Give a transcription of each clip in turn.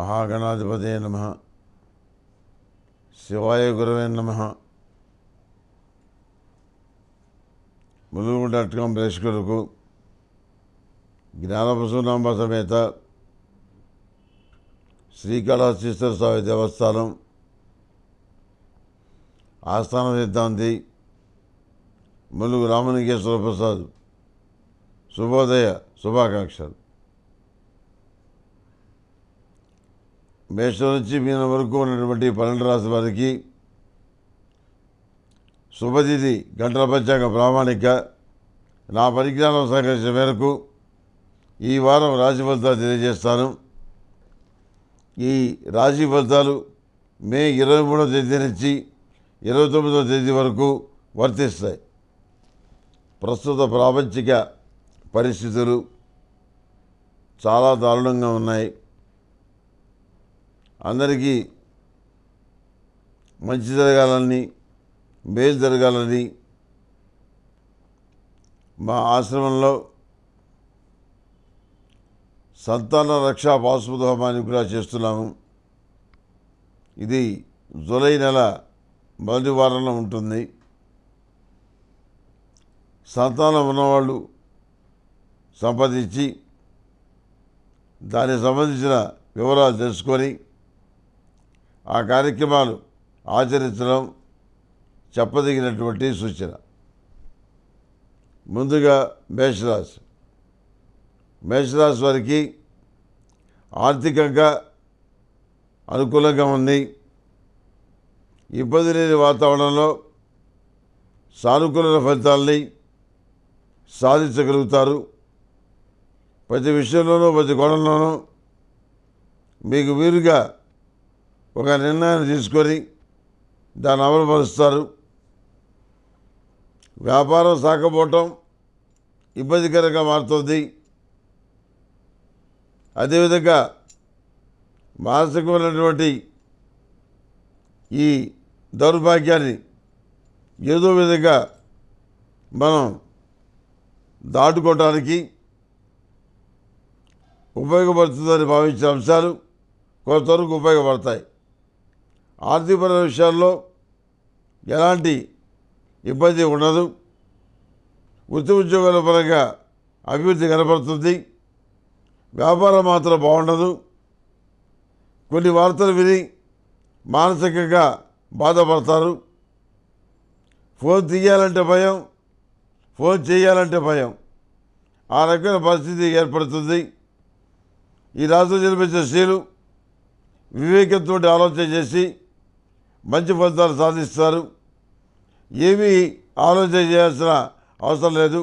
మహాగణాధిపతే నమ శివాయ గురవే నమ ములుగు డాట్ కామ్ ప్రేక్షకులకు జ్ఞానపశునాంబ సమేత శ్రీకాళహస్తీశ్వర స్వామి దేవస్థానం ఆస్థాన సిద్ధాంతి ములుగు రామలింగేశ్వర ప్రసాద్ శుభోదయ శుభాకాంక్షలు మేషం నుంచి మీన వరకు ఉన్నటువంటి పన్నెండు రాశి వారికి శుభతిథి గంటల పంచాంగ ప్రామాణిక నా పరిజ్ఞానం సహకరించిన మేరకు ఈ వారం రాశి ఫలితాలు తెలియజేస్తాను ఈ రాశి ఫలితాలు మే ఇరవై మూడవ తేదీ నుంచి ఇరవై తొమ్మిదవ తేదీ వరకు వర్తిస్తాయి ప్రస్తుత ప్రాపంచిక పరిస్థితులు చాలా దారుణంగా ఉన్నాయి అందరికీ మంచి జరగాలని మేలు జరగాలని మా ఆశ్రమంలో సంతాన రక్ష పాశుపతి హోమాన్ని కూడా చేస్తున్నాము ఇది జూలై నెల మొదటి వారంలో ఉంటుంది సంతానం ఉన్నవాళ్ళు సంపాదించి దానికి సంబంధించిన వివరాలు తెలుసుకొని ఆ కార్యక్రమాలు ఆచరించడం చెప్పదగినటువంటి సూచన ముందుగా మేషరాశి మేషరాశి వారికి ఆర్థికంగా అనుకూలంగా ఉంది ఇబ్బంది లేని వాతావరణంలో సానుకూల ఫలితాలని సాధించగలుగుతారు ప్రతి విషయంలోనూ ప్రతి కోణంలోనూ మీకు వీరుగా ఒక నిర్ణయాన్ని తీసుకొని దాన్ని అమలుపరుస్తారు వ్యాపారం సాకపోవటం ఇబ్బందికరంగా మారుతుంది అదేవిధంగా మానసికమైనటువంటి ఈ దౌర్భాగ్యాన్ని ఏదో విధంగా మనం దాటుకోవటానికి ఉపయోగపడుతుందని భావించే అంశాలు కొంతవరకు ఉపయోగపడతాయి ఆర్థికపర విషయాల్లో ఎలాంటి ఇబ్బంది ఉండదు వృత్తి ఉద్యోగాల పరంగా అభివృద్ధి కనపడుతుంది వ్యాపారం మాత్రం బాగుండదు కొన్ని వార్తలు విని మానసికంగా బాధపడతారు ఫోన్ తీయాలంటే భయం ఫోన్ చేయాలంటే భయం ఆ రకమైన పరిస్థితి ఏర్పడుతుంది ఈ రాష్ట్రం జన్మించిన స్త్రీలు వివేకంతో ఆలోచన చేసి మంచి ఫలితాలు సాధిస్తారు ఏమీ ఆలోచన చేయాల్సిన అవసరం లేదు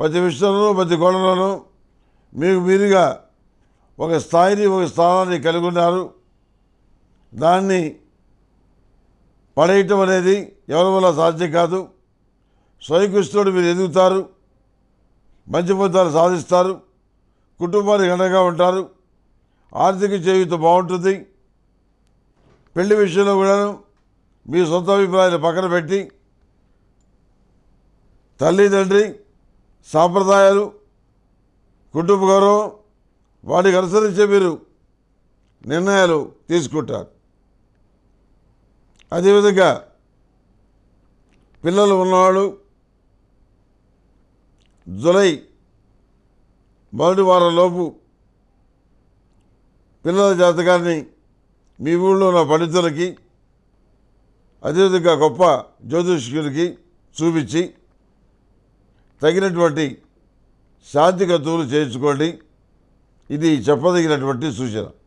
ప్రతి విషయంలోనూ ప్రతి గోడలోనూ మీకు మీరుగా ఒక స్థాయిని ఒక స్థానాన్ని కలిగి ఉన్నారు దాన్ని పడేయటం అనేది ఎవరి వల్ల సాధ్యం కాదు స్వయంకృష్ణుడు మీరు ఎదుగుతారు మంచి ఫలితాలు సాధిస్తారు కుటుంబానికి అండగా ఉంటారు ఆర్థిక చేయుత బాగుంటుంది పెళ్లి విషయంలో కూడాను మీ సొంత అభిప్రాయాలు పక్కన పెట్టి తల్లిదండ్రి సాంప్రదాయాలు కుటుంబ గౌరవం వాటికి అనుసరించే మీరు నిర్ణయాలు తీసుకుంటారు అదేవిధంగా పిల్లలు ఉన్నవాళ్ళు జులై మొదటి వారంలోపు పిల్లల జాతకాన్ని మీ ఊళ్ళో ఉన్న పండితులకి అత్యధికంగా గొప్ప జ్యోతిష్కులకి చూపించి తగినటువంటి శాంతి కతువులు చేయించుకోండి ఇది చెప్పదగినటువంటి సూచన